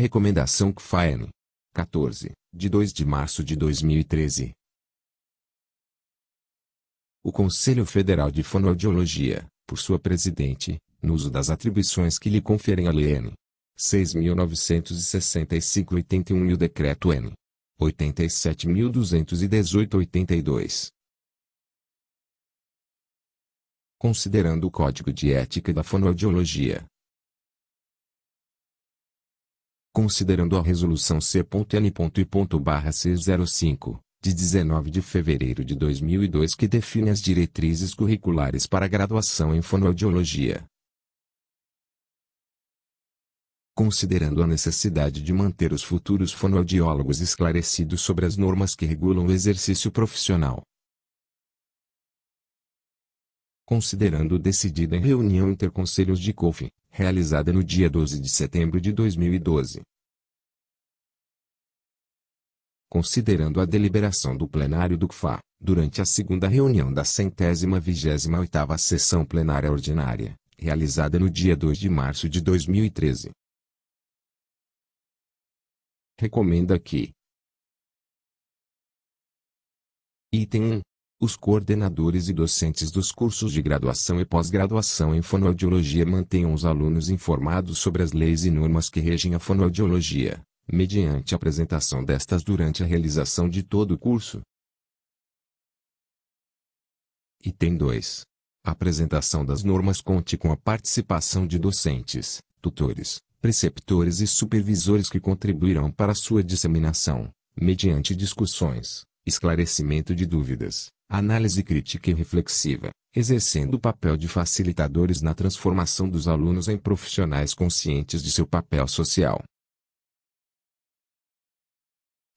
Recomendação CFAEN. 14, de 2 de março de 2013. O Conselho Federal de Fonoaudiologia, por sua presidente, no uso das atribuições que lhe conferem a Lei N. 6.965-81 e o Decreto N. 87.218-82. Considerando o Código de Ética da Fonoaudiologia, considerando a Resolução C.N.I.C05, de 19 de fevereiro de 2002 que define as diretrizes curriculares para a graduação em fonoaudiologia. Considerando a necessidade de manter os futuros fonoaudiólogos esclarecidos sobre as normas que regulam o exercício profissional. Considerando decidida em reunião interconselhos de COFE, realizada no dia 12 de setembro de 2012. Considerando a deliberação do plenário do CFA, durante a segunda reunião da centésima vigésima oitava sessão plenária ordinária, realizada no dia 2 de março de 2013. Recomenda que Item 1. Os coordenadores e docentes dos cursos de graduação e pós-graduação em fonoaudiologia mantenham os alunos informados sobre as leis e normas que regem a fonoaudiologia, mediante apresentação destas durante a realização de todo o curso. Item 2. Apresentação das normas conte com a participação de docentes, tutores, preceptores e supervisores que contribuirão para sua disseminação, mediante discussões, esclarecimento de dúvidas, análise crítica e reflexiva, exercendo o papel de facilitadores na transformação dos alunos em profissionais conscientes de seu papel social.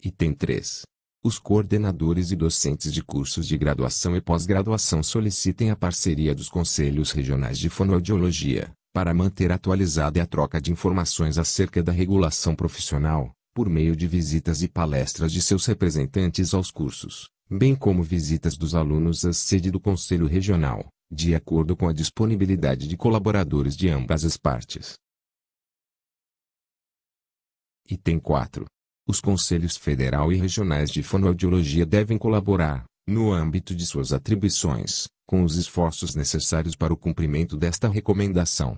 Item 3. Os coordenadores e docentes de cursos de graduação e pós-graduação solicitem a parceria dos conselhos regionais de fonoaudiologia, para manter atualizada a troca de informações acerca da regulação profissional, por meio de visitas e palestras de seus representantes aos cursos, bem como visitas dos alunos à sede do Conselho Regional, de acordo com a disponibilidade de colaboradores de ambas as partes. Item 4. Os Conselhos Federal e Regionais de Fonoaudiologia devem colaborar, no âmbito de suas atribuições, com os esforços necessários para o cumprimento desta recomendação.